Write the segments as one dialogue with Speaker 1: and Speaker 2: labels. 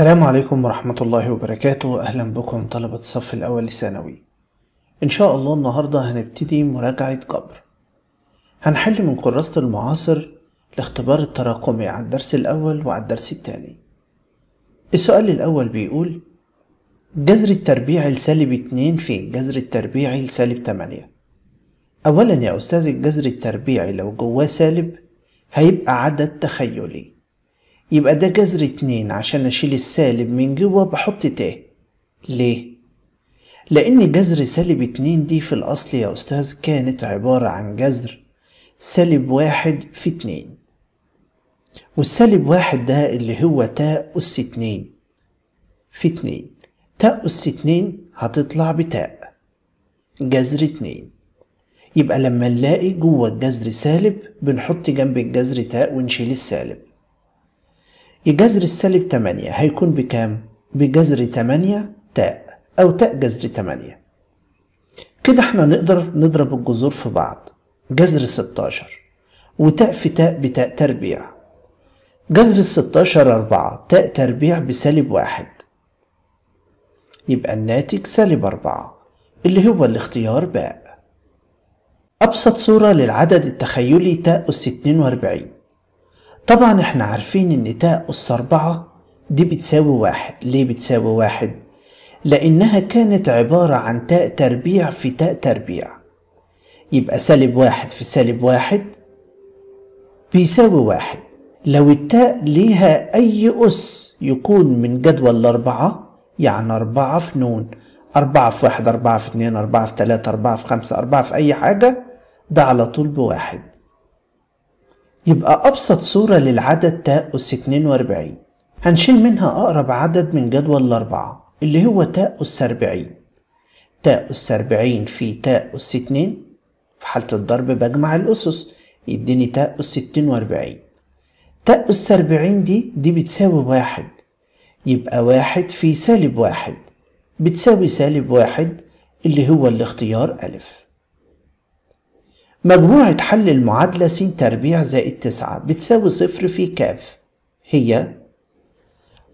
Speaker 1: السلام عليكم ورحمة الله وبركاته أهلا بكم طلبة الصف الأول ثانوي إن شاء الله النهاردة هنبتدي مراجعة قبر هنحل من كراسة المعاصر الاختبار التراكمي على الدرس الأول وعلى الدرس الثاني السؤال الأول بيقول جذر التربيع لسالب اتنين في جذر التربيعي لسالب تمانية أولا يا أستاذ الجذر التربيعي لو جواه سالب هيبقى عدد تخيلي يبقى ده جذر اتنين عشان أشيل السالب من جوه بحط ت ليه؟ لأن جذر سالب اتنين دي في الأصل يا أستاذ كانت عبارة عن جذر سالب واحد في اتنين والسالب واحد ده اللي هو تاء أس اتنين في اتنين تاء أس اتنين هتطلع بتاء جذر اتنين يبقى لما نلاقي جوه الجذر سالب بنحط جنب الجذر تاء ونشيل السالب جذر السالب 8 هيكون بكام؟ بجذر 8 تاء أو تاء جذر 8 كده احنا نقدر نضرب الجذور في بعض جذر 16 وتاء في تاء بتاء تربيع جذر 16 أربعة تاء تربيع بسالب واحد يبقى الناتج سالب أربعة اللي هو الاختيار باء أبسط صورة للعدد التخيلي تاء أس اتنين طبعا احنا عارفين ان تاء أس أربعة دي بتساوي واحد ليه بتساوي واحد؟ لأنها كانت عبارة عن تاء تربيع في تاء تربيع يبقى سالب واحد في سالب واحد بيساوي واحد لو التاء ليها أي أس يكون من جدول الأربعة يعني أربعة في نون أربعة في واحد أربعة في اتنين أربعة في تلاتة أربعة في خمسة أربعة في أي حاجة ده على طول بواحد يبقى أبسط صورة للعدد تاء أس 42 هنشيل منها أقرب عدد من جدول الأربعة اللي هو تاء أس 40 تاء أس 40 في تاء أس 2 في حالة الضرب بجمع الأسس يديني تاء أس 42 تاء أس 40 دي دي بتساوي واحد يبقى واحد في سالب واحد بتساوي سالب واحد اللي هو الاختيار ألف مجموعة حل المعادلة س تربيع زائد تسعة بتساوي صفر في كاف هي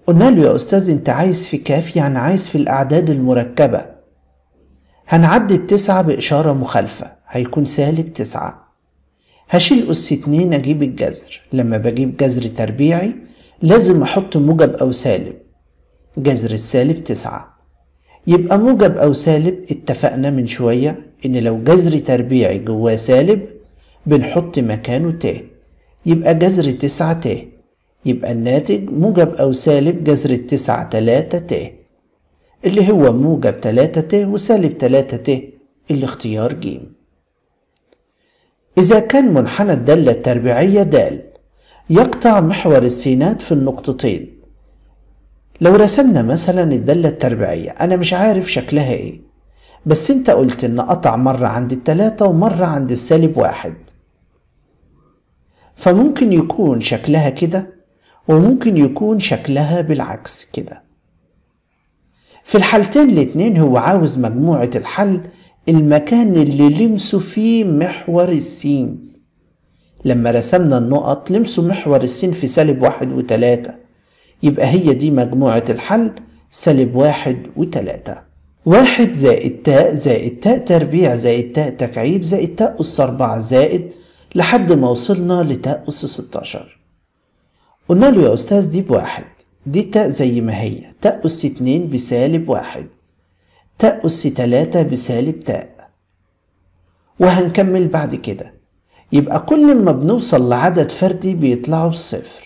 Speaker 1: قلنا له يا أستاذ أنت عايز في كاف يعني عايز في الأعداد المركبة هنعدي التسعة بإشارة مخالفة هيكون سالب تسعة هشيل أس اتنين أجيب الجذر لما بجيب جذر تربيعي لازم أحط موجب أو سالب جذر السالب تسعة يبقى موجب أو سالب اتفقنا من شوية إن لو جذر تربيعي جواه سالب بنحط مكانه ت يبقى جذر تسعة ت يبقى الناتج موجب أو سالب جذر التسعة تلاتة ت اللي هو موجب تلاتة ت وسالب تلاتة ت الاختيار ج إذا كان منحنى الدالة التربيعية د يقطع محور السينات في النقطتين لو رسمنا مثلا الدالة التربيعية أنا مش عارف شكلها إيه بس أنت قلت إن قطع مرة عند التلاتة ومرة عند السالب واحد فممكن يكون شكلها كده وممكن يكون شكلها بالعكس كده في الحالتين الاتنين هو عاوز مجموعة الحل المكان اللي لمسه فيه محور السين لما رسمنا النقط لمسوا محور السين في سالب واحد وتلاتة يبقى هي دي مجموعة الحل سالب واحد وتلاتة واحد زائد تاء زائد تاء تربيع زائد تاء تكعيب زائد تاء أس أربعة زائد لحد ما وصلنا لتاء أس ستاشر قلنا له يا أستاذ دي بواحد دي تاء زي ما هي تاء أس اتنين بسالب واحد تاء أس تلاتة بسالب تاء وهنكمل بعد كده يبقى كل ما بنوصل لعدد فردي بيطلعوا بصفر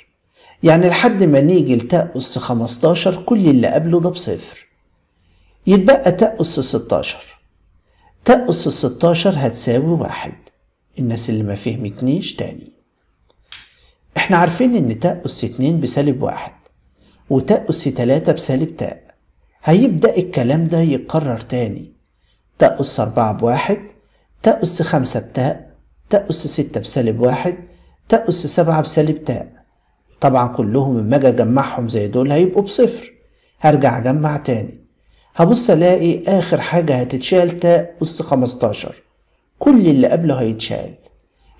Speaker 1: يعني لحد ما نيجي لتاء أس 15 كل اللي قبله ده بصفر يتبقى تاء أس 16 تاء أس 16 هتساوي واحد الناس اللي ما فهمتنيش تاني احنا عارفين ان تاء أس 2 بسالب واحد وتاء أس 3 بسالب تاء هيبدأ الكلام ده يتكرر تاني تاء أس 4 بواحد تاء أس 5 بتاء تاء أس 6 بسالب واحد تاء أس 7 بسالب تاء طبعا كلهم اما اجي اجمعهم زي دول هيبقوا بصفر هرجع اجمع تاني هبص الاقي اخر حاجة هتتشال تاء اس 15 كل اللي قبله هيتشال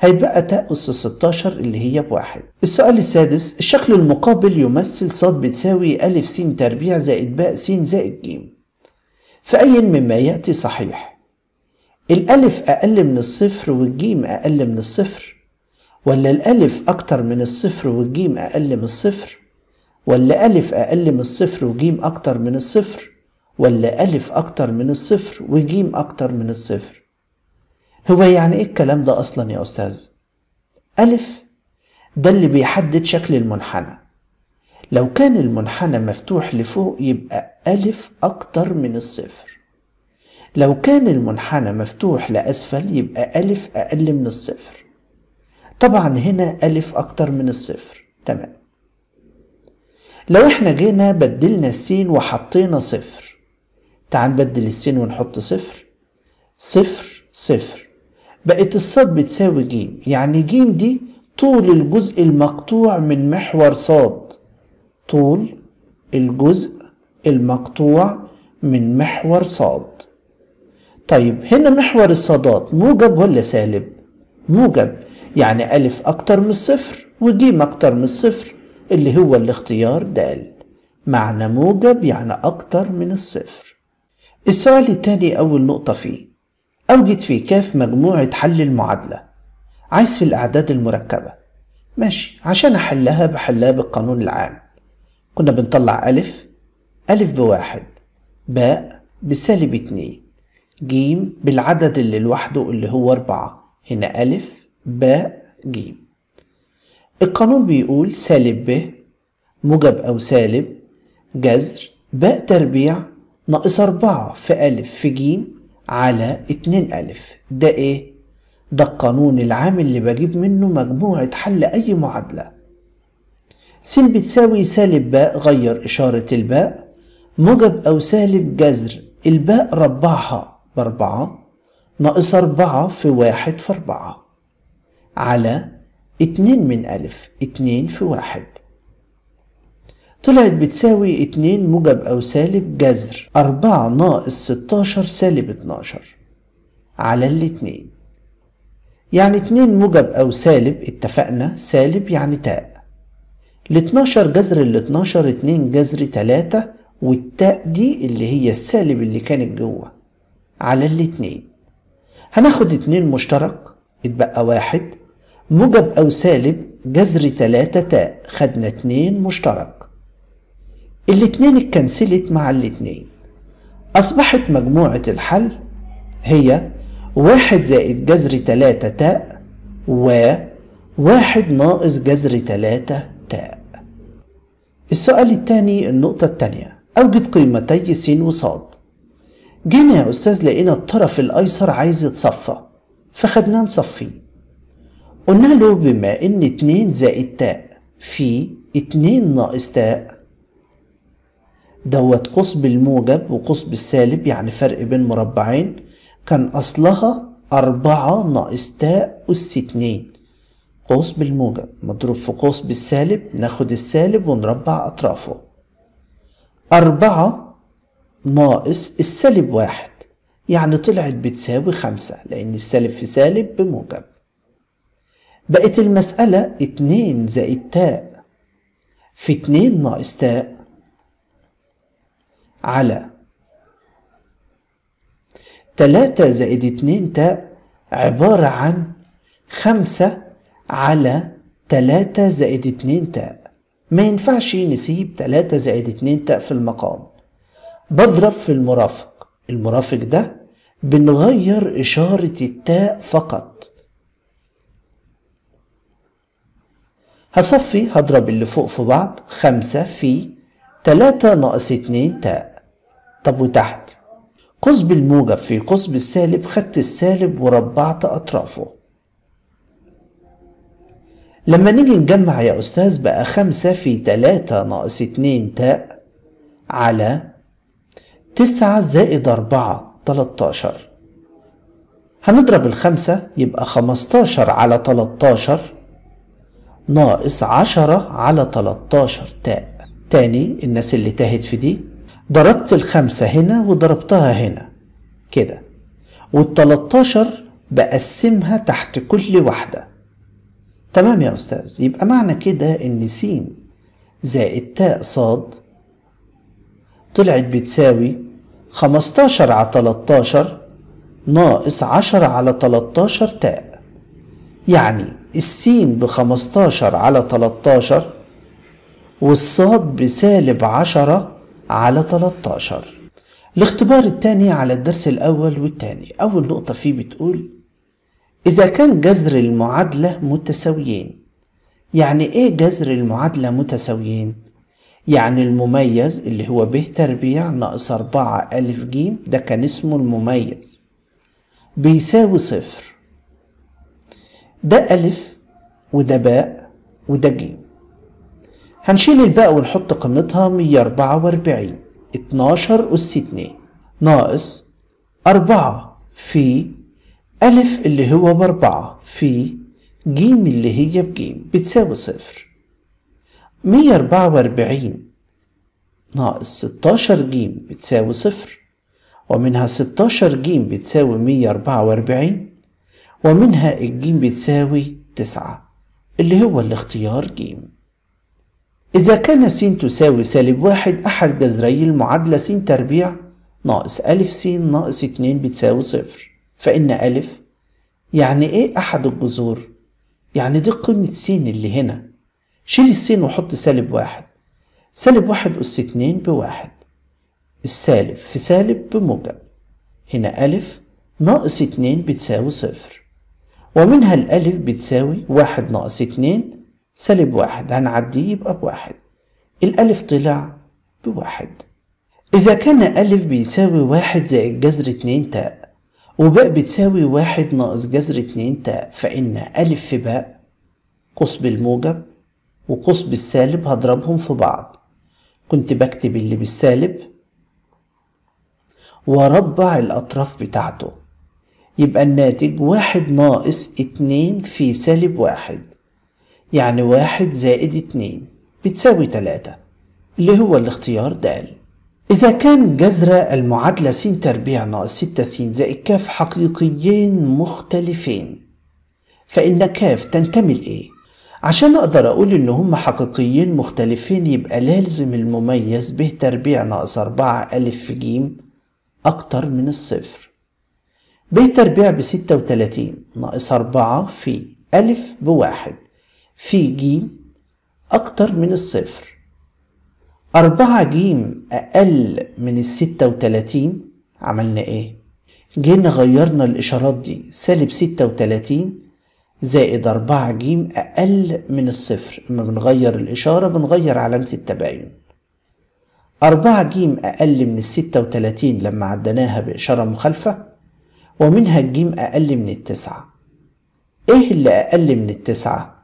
Speaker 1: هيتبقى تاء اس 16 اللي هي بواحد السؤال السادس الشكل المقابل يمثل ص بتساوي ا س تربيع زائد ب س زائد ج فأي مما يأتي صحيح الألف أقل من الصفر والجيم أقل من الصفر ولا الألف أكتر من الصفر والجيم أقل من الصفر ولا ألف أقل من الصفر وجيم أكتر من الصفر ولا ألف أكتر من الصفر وجيم أكتر من الصفر هو يعني إيه الكلام ده أصلا يا أستاذ؟ ألف ده اللي بيحدد شكل المنحنى لو كان المنحنى مفتوح لفوق يبقى ألف أكتر من الصفر لو كان المنحنى مفتوح لأسفل يبقى ألف أقل من الصفر طبعا هنا ألف أكتر من الصفر تمام لو احنا جينا بدلنا السين وحطينا صفر تعال نبدل السين ونحط صفر صفر صفر بقت الصاد بتساوي جيم يعني جيم دي طول الجزء المقطوع من محور صاد طول الجزء المقطوع من محور صاد طيب هنا محور الصادات موجب ولا سالب موجب يعني ألف أكتر من الصفر وجيم أكتر من الصفر اللي هو الاختيار دال معنى موجب يعني أكتر من الصفر السؤال التاني أول نقطة فيه أوجد في كاف مجموعة حل المعادلة عايز في الأعداد المركبة ماشي عشان أحلها بحلها بالقانون العام كنا بنطلع ألف ألف بواحد باء بسالب اتنين جيم بالعدد اللي لوحده اللي هو أربعة هنا ألف ب ج القانون بيقول سالب ب موجب أو سالب جذر ب تربيع ناقص أربعة في ألف في ج على اتنين ألف ده إيه؟ ده القانون العام اللي بجيب منه مجموعة حل أي معادلة س بتساوي سالب ب غير إشارة الباء موجب أو سالب جذر الباء ربعها بأربعة ناقص أربعة في واحد في أربعة على اتنين من ألف اتنين في واحد طلعت بتساوي اتنين موجب أو سالب جذر أربعة ناقص ستاشر سالب اتناشر على الاتنين يعني اتنين موجب أو سالب اتفقنا سالب يعني تاء الاتناشر جذر الاتناشر اتنين جذر تلاتة والتاء دي اللي هي السالب اللي كانت جوه على الاتنين هناخد اتنين مشترك اتبقى واحد موجب أو سالب جذر تلاتة تاء خدنا اتنين مشترك الاتنين اتكنسلت مع الاتنين أصبحت مجموعة الحل هي واحد زائد جذر تلاتة تاء و واحد ناقص جذر تلاتة تاء السؤال التاني النقطة التانية أوجد قيمتي س وص جينا يا أستاذ لقينا الطرف الأيسر عايز يتصفى فخدناه نصفيه قلنا له بما ان اتنين زائد تاء في اتنين ناقص تاء دوت قوس بالموجب وقوس بالسالب يعني فرق بين مربعين كان أصلها أربعة ناقص تاء أس اتنين قوس بالموجب مضروب في قوس بالسالب ناخد السالب ونربع أطرافه أربعة ناقص السالب واحد يعني طلعت بتساوي خمسة لأن السالب في سالب بموجب بقت المسألة اتنين زائد تاء في اتنين ناقص تاء على تلاتة زائد اتنين تاء عبارة عن خمسة على تلاتة زائد اتنين تاء ما ينفعش نسيب تلاتة زائد اتنين تاء في المقام بضرب في المرافق المرافق ده بنغير إشارة التاء فقط هصفي هضرب اللي فوق في بعض خمسة في تلاتة ناقص اتنين تاء طب وتحت قصب الموجب في قصب السالب خدت السالب وربعت أطرافه لما نيجي نجمع يا أستاذ بقى خمسة في تلاتة ناقص اتنين تاء على تسعة زائد أربعة تلاتاشر هنضرب الخمسة يبقى خمستاشر على تلاتاشر ناقص عشرة على تلتاشر تاء تاني الناس اللي تاهت في دي ضربت الخمسة هنا وضربتها هنا كده والتلتاشر بقسمها تحت كل واحدة تمام يا أستاذ يبقى معنى كده إن س زائد تاء صاد طلعت بتساوي خمستاشر على تلتاشر ناقص عشرة على تلتاشر تاء يعني السين بخمستاشر على تلتاشر والصاد بسالب عشرة على تلتاشر الاختبار التاني على الدرس الأول والتاني أول نقطة فيه بتقول إذا كان جذر المعادلة متساويين يعني إيه جذر المعادلة متساويين؟ يعني المميز اللي هو ب تربيع ناقص أربعة ألف ج ده كان اسمه المميز بيساوي صفر ده ألف وده باء وده جيم هنشيل الباء ونحط قيمتها 144 12 أس 2 ناقص 4 في ألف اللي هو بأربعة في جيم اللي هي بجيم بتساوي صفر مية أربعة وأربعين ناقص ستاشر جيم بتساوي صفر ومنها ستاشر جيم بتساوي مية أربعة وأربعين ومنها الجيم بتساوي تسعة اللي هو الاختيار جيم إذا كان س تساوي سالب واحد أحد جذري المعادلة س تربيع ناقص أ س ناقص اتنين بتساوي صفر فإن أ يعني إيه أحد الجذور؟ يعني دي قيمة س اللي هنا شيل السين وحط سالب واحد سالب واحد أس اتنين بواحد السالب في سالب بموجب هنا أ ناقص اتنين بتساوي صفر ومنها الألف بتساوي واحد ناقص اتنين سالب واحد هنعديه يبقى بواحد الألف طلع بواحد إذا كان ألف بيساوي واحد زائد جذر اتنين تاء وباء بتساوي واحد ناقص جذر اتنين تاء فإن ألف في باء قص بالموجب وقص بالسالب هضربهم في بعض كنت بكتب اللي بالسالب وأربع الأطراف بتاعته يبقى الناتج واحد ناقص اتنين في سالب واحد يعني واحد زائد اتنين بتساوي تلاتة اللي هو الاختيار د إذا كان جذر المعادلة س تربيع ناقص ستة س زائد ك حقيقيين مختلفين فإن ك تنتمي لإيه؟ عشان أقدر أقول إن هما حقيقيين مختلفين يبقى لازم المميز به تربيع ناقص أربعة أ في ج أكتر من الصفر ب تربيع بستة وتلاتين ناقص أربعة في أ بواحد في ج أكتر من الصفر أربعة ج أقل من الستة وتلاتين عملنا إيه؟ جينا غيرنا الإشارات دي سالب ستة وتلاتين زائد أربعة ج أقل من الصفر لما بنغير الإشارة بنغير علامة التباين أربعة ج أقل من الستة وتلاتين لما عدناها بإشارة مخالفة ومنها الجيم أقل من التسعة إيه اللي أقل من التسعة؟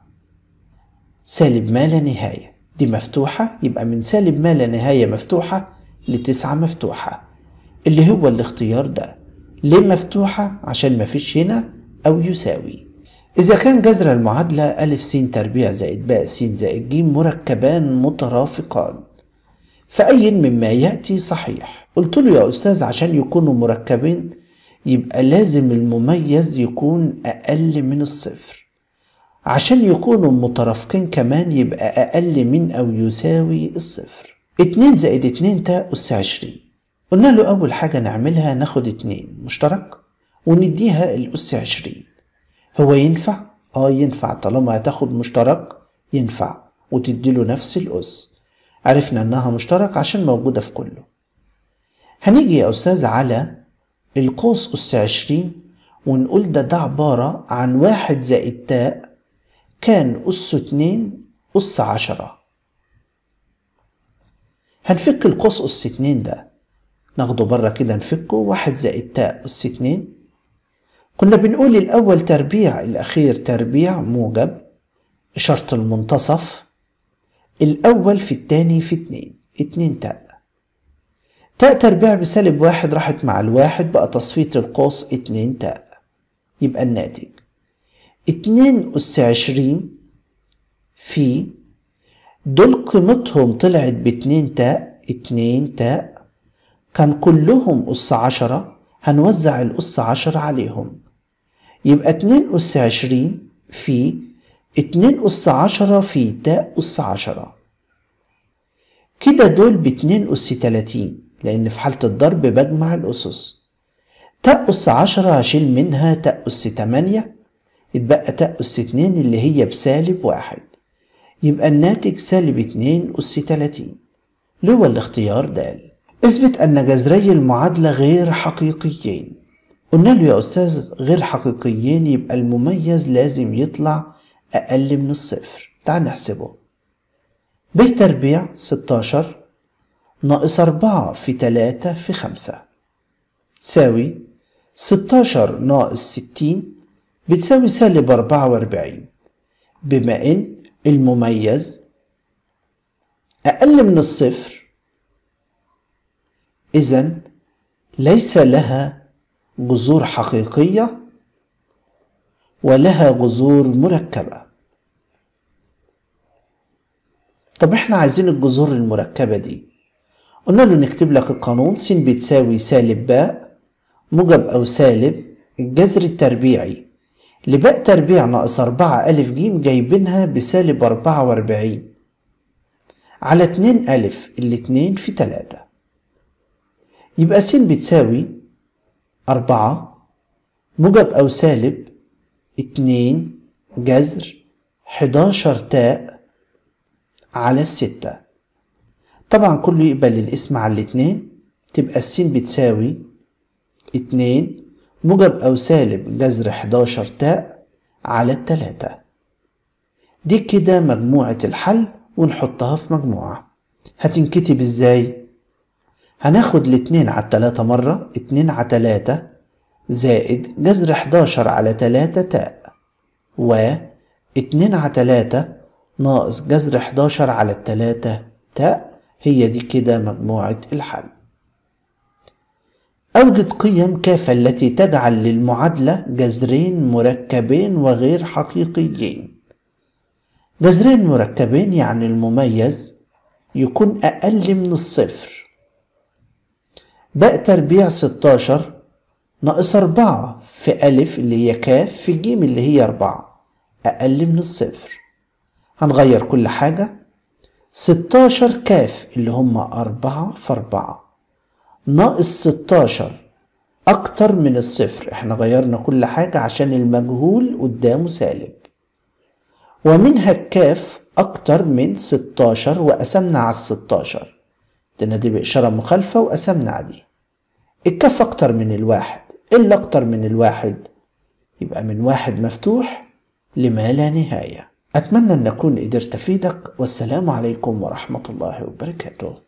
Speaker 1: سالب ما لا نهاية دي مفتوحة يبقى من سالب ما لا نهاية مفتوحة لتسعة مفتوحة اللي هو الاختيار ده ليه مفتوحة؟ عشان مفيش هنا أو يساوي إذا كان جذر المعادلة أ س تربيع زائد ب س زائد ج مركبان مترافقان فأي مما يأتي صحيح قلت له يا أستاذ عشان يكونوا مركبين يبقى لازم المميز يكون أقل من الصفر عشان يكونوا مترافقين كمان يبقى أقل من أو يساوي الصفر اتنين زائد اتنين تا أس عشرين قلنا له أول حاجة نعملها ناخد اتنين مشترك ونديها الأس عشرين هو ينفع؟ اه ينفع طالما هتاخد مشترك ينفع وتديله نفس الأس عرفنا إنها مشترك عشان موجودة في كله هنيجي يا أستاذ على القوس أس عشرين ونقول ده ده عبارة عن واحد زائد تاء كان أس اتنين أس عشرة هنفك القوس أس اتنين ده ناخده بره كده نفكه واحد زائد تاء أس اتنين كنا بنقول الأول تربيع الأخير تربيع موجب شرط المنتصف الأول في التاني في اتنين اتنين تاء تاء تربيع بسالب واحد راحت مع الواحد بقى تصفية القوس اتنين تاء يبقى الناتج اتنين أس عشرين في دول قيمتهم طلعت باتنين تاء اتنين تاء كان كلهم أس عشرة هنوزع الأس عشرة عليهم يبقى اتنين أس عشرين في اتنين أس عشرة في تاء أس عشرة كده دول باتنين أس تلاتين لأن في حالة الضرب بجمع الأسس تأس عشرة هشيل منها تأس تمانية يتبقى تأس اتنين اللي هي بسالب واحد يبقى الناتج سالب اتنين أس تلاتين اللي هو الاختيار دال اثبت أن جذري المعادلة غير حقيقيين قلنا له يا أستاذ غير حقيقيين يبقى المميز لازم يطلع أقل من الصفر تعال نحسبه ب تربيع ستاشر ناقص أربعة في تلاتة في خمسة تساوي ستاشر ناقص ستين بتساوي سالب أربعة وأربعين بما إن المميز أقل من الصفر إذا ليس لها جذور حقيقية ولها جذور مركبة طب احنا عايزين الجذور المركبة دي قلنا له نكتب لك القانون س بتساوي سالب ب موجب أو سالب الجذر التربيعي لباء تربيع ناقص أربعة ألف جيم جايبينها بسالب أربعة وأربعين على اتنين ألف الاتنين في تلاتة يبقى س بتساوي أربعة موجب أو سالب اتنين جذر حداشر تاء على الستة طبعا كله يقبل الاسم على الاتنين تبقى السين بتساوي اتنين موجب أو سالب جذر حداشر تاء على التلاتة دي كده مجموعة الحل ونحطها في مجموعة هتنكتب ازاي؟ هناخد الاتنين على التلاتة مرة اتنين على تلاتة زائد جذر حداشر على تلاتة تاء و اتنين على تلاتة ناقص جذر حداشر على التلاتة تاء هي دي كده مجموعة الحل أوجد قيم كافة التي تجعل للمعادلة جذرين مركبين وغير حقيقيين جذرين مركبين يعني المميز يكون أقل من الصفر باء تربيع 16 ناقص 4 في ألف اللي هي كاف في جيم اللي هي 4 أقل من الصفر هنغير كل حاجة 16 كاف اللي هم أربعة في أربعة ناقص 16 أكتر من الصفر احنا غيرنا كل حاجة عشان المجهول قدامه سالب ومنها الكاف أكتر من 16 وقسمنا على 16 ادينا دي بإشارة مخالفة وقسمنا على دي الكاف أكتر من الواحد إيه إلا أكتر من الواحد يبقى من واحد مفتوح لما لا نهايه أتمنى أن أكون قدرت أفيدك والسلام عليكم ورحمة الله وبركاته